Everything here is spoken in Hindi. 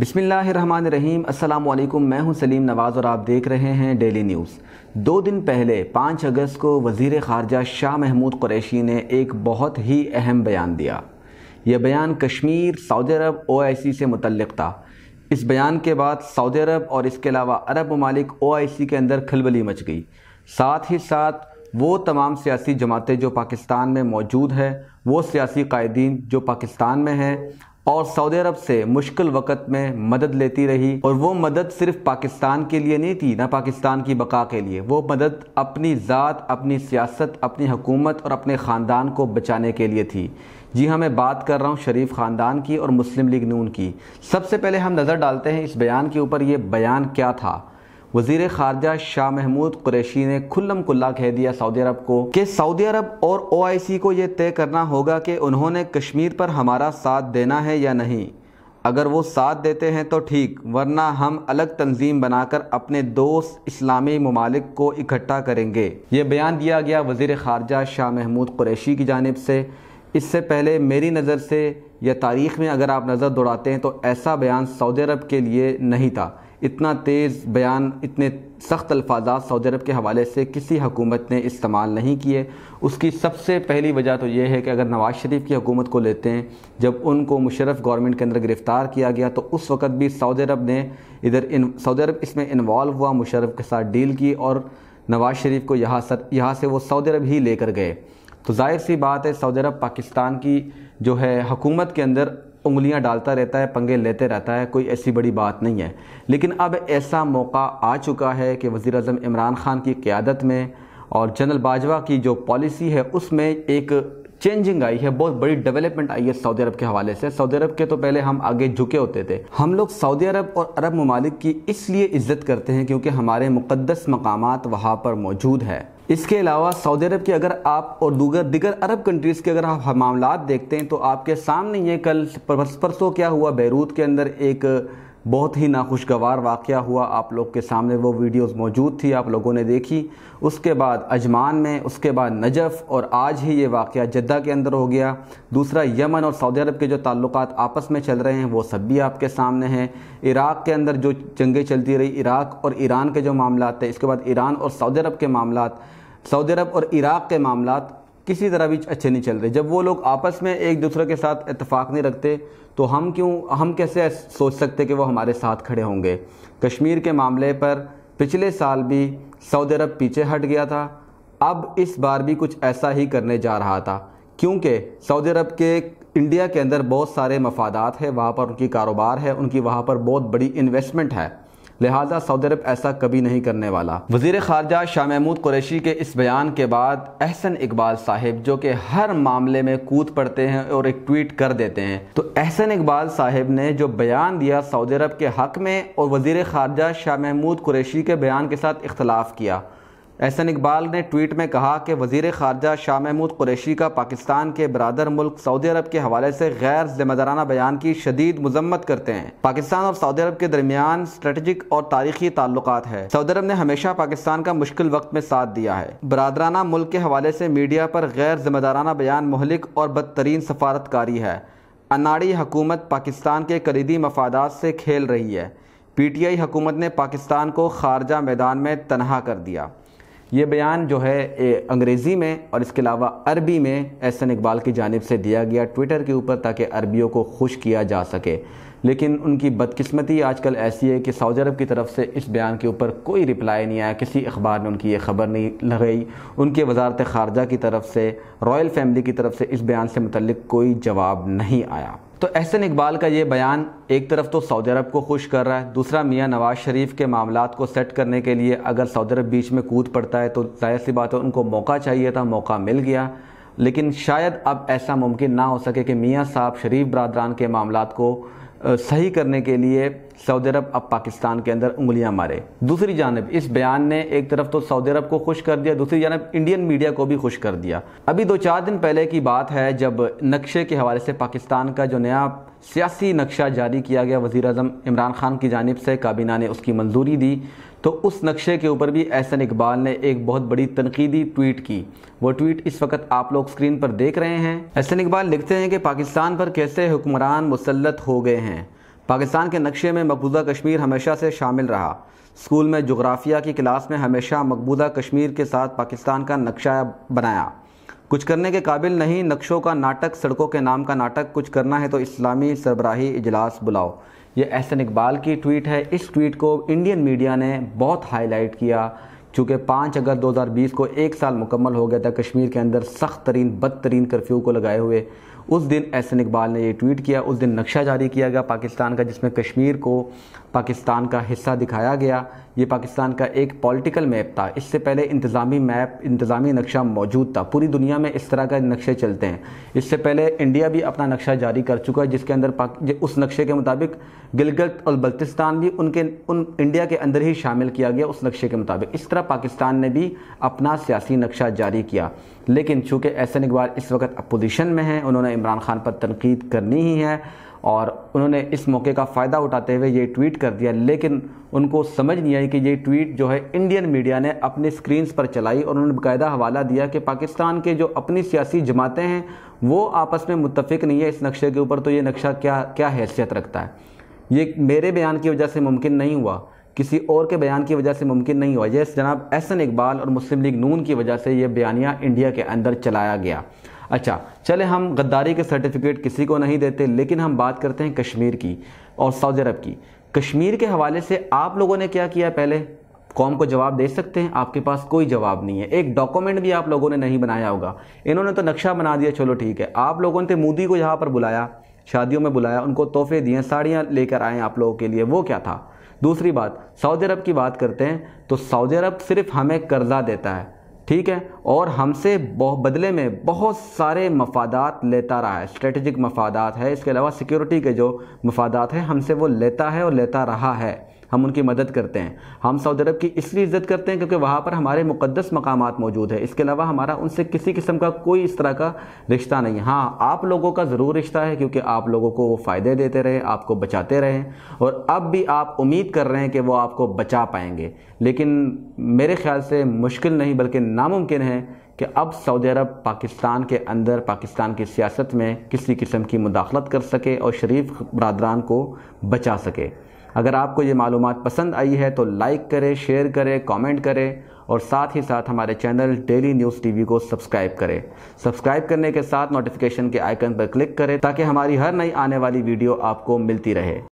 बिसमीम् अल्लाम मैं हूं सलीम नवाज़ और आप देख रहे हैं डेली न्यूज़ दो दिन पहले पाँच अगस्त को वज़ी ख़ारजा शाह महमूद कुरैशी ने एक बहुत ही अहम बयान दिया यह बयान कश्मीर सऊदी अरब ओ आई सी से मुतलक था इस बयान के बाद सऊदी अरब और इसके अलावा अरब ममालिक ओ आई सी के अंदर खलबली मच गई साथ ही साथ वो तमाम सियासी जमातें जो पाकिस्तान में मौजूद है वो सियासी कायदीन जो पाकिस्तान में हैं और सऊदी अरब से मुश्किल वक़्त में मदद लेती रही और वो मदद सिर्फ पाकिस्तान के लिए नहीं थी ना पाकिस्तान की बका के लिए वो मदद अपनी ज़ात अपनी सियासत अपनी हुकूमत और अपने ख़ानदान को बचाने के लिए थी जी हाँ मैं बात कर रहा हूँ शरीफ ख़ानदान की और मुस्लिम लीग नून की सबसे पहले हम नज़र डालते हैं इस बयान के ऊपर ये बयान क्या था वजीर खारजा शाह महमूद कुरैशी ने खुल्लम खुल्ला कह दिया सऊदी अरब को कि सऊदी अरब और ओ आई सी को ये तय करना होगा कि उन्होंने कश्मीर पर हमारा साथ देना है या नहीं अगर वो साथ देते हैं तो ठीक वरना हम अलग तंजीम बनाकर अपने दोस्त इस्लामी ममालिक को इकट्ठा करेंगे ये बयान दिया गया वजीर खारजा शाह महमूद कुरैशी की जानब से इससे पहले मेरी नज़र से या तारीख़ में अगर आप नज़र दौड़ाते हैं तो ऐसा बयान सऊदी अरब के लिए नहीं था इतना तेज़ बयान इतने सख्त अल्फाजा सऊदी अरब के हवाले से किसी हकूमत ने इस्तेमाल नहीं किए उसकी सबसे पहली वजह तो यह है कि अगर नवाज़ शरीफ की हुकूमत को लेते हैं जब उनको मुशरफ गवर्नमेंट के अंदर गिरफ़्तार किया गया तो उस वक़्त भी सऊदी अरब ने इधर सऊदी अरब इसमें इन्वॉल्व हुआ मुशरफ के साथ डील की और नवाज़ शरीफ को यहाँ सर यहाँ से वो सऊदी अरब ही लेकर गए तो जाहिर सी बात है सऊदी अरब पाकिस्तान की जो है हकूमत के अंदर उंगलियां डालता रहता है पंगे लेते रहता है कोई ऐसी बड़ी बात नहीं है लेकिन अब ऐसा मौका आ चुका है कि वज़ी अजम इमरान ख़ान की क़्यादत में और जनरल बाजवा की जो पॉलिसी है उसमें एक चेंजिंग आई है बहुत बड़ी डेवलपमेंट आई है सऊदी अरब के हवाले से सऊदी अरब के तो पहले हम आगे झुके होते थे हम लोग सऊदी अरब और अरब ममालिक की इसलिए इज्जत करते हैं क्योंकि हमारे मुक़दस मकाम वहाँ पर मौजूद है इसके अलावा सऊदी अरब के अगर आप और दूगर दिगर अरब कंट्रीज़ के अगर आप मामला देखते हैं तो आपके सामने ये कल परसों क्या हुआ बैरूत के अंदर एक बहुत ही नाखुशगवार वाक़ हुआ आप लोग के सामने वो वीडियोस मौजूद थी आप लोगों ने देखी उसके बाद अजमान में उसके बाद नजफ़ और आज ही ये वाक़ जद्दा के अंदर हो गया दूसरा यमन और सऊदी अरब के जो ताल्लुक आपस में चल रहे हैं वो सब भी आपके सामने हैं इराक़ के अंदर जो जंगें चलती रही इराक़ और ईरान के जो मामला थे इसके बाद ईरान और सऊदी अरब के मामला सऊदी अरब और इराक़ के मामला किसी तरह भी अच्छे नहीं चल रहे जब वो लोग आपस में एक दूसरे के साथ इतफाक़ नहीं रखते तो हम क्यों हम कैसे सोच सकते कि वो हमारे साथ खड़े होंगे कश्मीर के मामले पर पिछले साल भी सऊदी अरब पीछे हट गया था अब इस बार भी कुछ ऐसा ही करने जा रहा था क्योंकि सऊदी अरब के इंडिया के अंदर बहुत सारे मफादात हैं वहाँ पर उनकी कारोबार है उनकी वहाँ पर बहुत बड़ी इन्वेस्टमेंट है लिहाजा सऊदी अरब ऐसा कभी नहीं करने वाला वजीर खारजा शाह महमूद कुरैशी के इस बयान के बाद एहसन इकबाल साहब जो कि हर मामले में कूद पड़ते हैं और एक ट्वीट कर देते हैं तो अहसन इकबाल साहब ने जो बयान दिया सऊदी अरब के हक में और वजीर खारजा शाह महमूद कुरैशी के बयान के साथ इख्तलाफ किया एहसन इकबाल ने ट्वीट में कहा कि वजीर खारजा शाह महमूद कुरैशी का पाकिस्तान के बरदर मुल्क सऊदी अरब के हवाले से गैर जिम्मेदाराना बयान की शदीद मजम्मत करते हैं पाकिस्तान और सऊदी अरब के दरमियान स्ट्रेटजिक और तारीखी ताल्लुक है सऊदी अरब ने हमेशा पाकिस्तान का मुश्किल वक्त में साथ दिया है बरदराना मुल्क के हवाले से मीडिया पर गैर जिम्मेदाराना बयान महलिक और बदतरीन सफारतकारी है अनाड़ी हकूमत पाकिस्तान के करीबी मफादात से खेल रही है पीटीआई हुकूमत ने पाकिस्तान को खारजा मैदान में तनहा कर दिया ये बयान जो है अंग्रेज़ी में और इसके अलावा अरबी में एहसन इकबाल की जानब से दिया गया ट्विटर के ऊपर ताकि अरबियों को खुश किया जा सके लेकिन उनकी बदकिस्मती आजकल ऐसी है कि सऊदी अरब की तरफ से इस बयान के ऊपर कोई रिप्लाई नहीं आया किसी अखबार ने उनकी ये खबर नहीं लगाई उनके वजारत खारजा की तरफ से रॉयल फैमिली की तरफ से इस बयान से मतलब कोई जवाब नहीं आया तो एहसन इकबाल का ये बयान एक तरफ तो सऊदी अरब को खुश कर रहा है दूसरा मियाँ नवाज शरीफ के मामला को सेट करने के लिए अगर सऊदी अरब बीच में कूद पड़ता है तो जाहिर सी बात है उनको मौका चाहिए था मौका मिल गया लेकिन शायद अब ऐसा मुमकिन ना हो सके कि मियाँ साहब शरीफ बरदरान के मामला को सही करने के लिए सऊदी अरब अब पाकिस्तान के अंदर उंगलियां मारे दूसरी जानब इस बयान ने एक तरफ तो सऊदी अरब को खुश कर दिया दूसरी जानब इंडियन मीडिया को भी खुश कर दिया अभी दो चार दिन पहले की बात है जब नक्शे के हवाले से पाकिस्तान का जो नया सियासी नक्शा जारी किया गया वज़ी अजम इमरान खान की जानब से काबीना ने उसकी मंजूरी दी तो उस नक्शे के ऊपर भी एहसन इकबाल ने एक बहुत बड़ी तनकीदी ट्वीट की वो ट्वीट इस वक्त आप लोग स्क्रीन पर देख रहे हैं एहसन इकबाल लिखते हैं कि पाकिस्तान पर कैसे हुक्मरान मुसलत हो गए हैं पाकिस्तान के नक्शे में मकबूजा कश्मीर हमेशा से शामिल रहा स्कूल में जोग्राफिया की क्लास में हमेशा मकबूजा कश्मीर के साथ पाकिस्तान का नक्शा बनाया कुछ करने के काबिल नहीं नक्शों का नाटक सड़कों के नाम का नाटक कुछ करना है तो इस्लामी सरबराही इजलास बुलाओ ये एहसन इकबाल की ट्वीट है इस ट्वीट को इंडियन मीडिया ने बहुत हाईलाइट किया चूँकि पाँच अगस्त 2020 को एक साल मुकम्मल हो गया था कश्मीर के अंदर सख्त तरीन बदतरीन कर्फ्यू को लगाए हुए उस दिन एहसन इकबाल ने ये ट्वीट किया उस दिन नक्शा जारी किया गया पाकिस्तान का जिसमें कश्मीर को पाकिस्तान का हिस्सा दिखाया गया ये पाकिस्तान का एक पॉलिटिकल मैप था इससे पहले इंतज़ामी मैप इंतज़ामी नक्शा मौजूद था पूरी दुनिया में इस तरह का नक्शे चलते हैं इससे पहले इंडिया भी अपना नक्शा जारी कर चुका है जिसके अंदर उस नक्शे के मुताबिक गिलगत और बल्तिस्तान भी उनके उन इंडिया के अंदर ही शामिल किया गया उस नक्शे के मुताबिक इस तरह पाकिस्तान ने भी अपना सियासी नक्शा जारी किया लेकिन चूँकि एहसन इकबाल इस वक्त अपोजिशन में हैं उन्होंने उन्होंने इमरान खान पर तनकीद करनी ही है और उन्होंने इस मौके का फ़ायदा उठाते हुए ये ट्वीट कर दिया लेकिन उनको समझ नहीं आई कि ये ट्वीट जो है इंडियन मीडिया ने अपने स्क्रीन्स पर चलाई और उन्होंने बाकायदा हवाला दिया कि पाकिस्तान के जो अपनी सियासी जमातें हैं वो आपस में मुतफिक नहीं है इस नक्शे के ऊपर तो ये नक्शा क्या क्या हैसियत रखता है ये मेरे बयान की वजह से मुमकिन नहीं हुआ किसी और के बयान की वजह से मुमकिन नहीं हुआ यस जनाब एहसन इकबाल और मुस्लिम लीग नून की वजह से ये बयानिया इंडिया के अंदर चलाया गया अच्छा चले हम गद्दारी के सर्टिफिकेट किसी को नहीं देते लेकिन हम बात करते हैं कश्मीर की और सऊदी अरब की कश्मीर के हवाले से आप लोगों ने क्या किया पहले कौम को जवाब दे सकते हैं आपके पास कोई जवाब नहीं है एक डॉक्यूमेंट भी आप लोगों ने नहीं बनाया होगा इन्होंने तो नक्शा बना दिया चलो ठीक है आप लोगों ने तो मोदी को यहाँ पर बुलाया शादियों में बुलाया उनको तोहफे दिए साड़ियाँ लेकर आए आप लोगों के लिए वो क्या था दूसरी बात सऊदी अरब की बात करते हैं तो सऊदी अरब सिर्फ हमें कर्जा देता है ठीक है और हमसे बदले में बहुत सारे मफादात लेता रहा है स्ट्रेटजिक मफादात है इसके अलावा सिक्योरिटी के जो मफादात हैं हमसे वो लेता है और लेता रहा है हम उनकी मदद करते हैं हम सऊदी अरब की इसलिए इज्जत करते हैं क्योंकि वहाँ पर हमारे मुकदस मकाम मौजूद है इसके अलावा हमारा उनसे किसी किस्म का कोई इस तरह का रिश्ता नहीं है हाँ आप लोगों का ज़रूर रिश्ता है क्योंकि आप लोगों को वो फ़ायदे देते रहे आपको बचाते रहे और अब भी आप उम्मीद कर रहे हैं कि वो आपको बचा पाएंगे लेकिन मेरे ख्याल से मुश्किल नहीं बल्कि नामुमकिन है कि अब सऊदी अरब पाकिस्तान के अंदर पाकिस्तान की सियासत में किसी किस्म की मुदाखलत कर सके और शरीफ बरदरान को बचा सके अगर आपको ये मालूम पसंद आई है तो लाइक करें शेयर करें कमेंट करें और साथ ही साथ हमारे चैनल डेली न्यूज़ टीवी को सब्सक्राइब करें सब्सक्राइब करने के साथ नोटिफिकेशन के आइकन पर क्लिक करें ताकि हमारी हर नई आने वाली वीडियो आपको मिलती रहे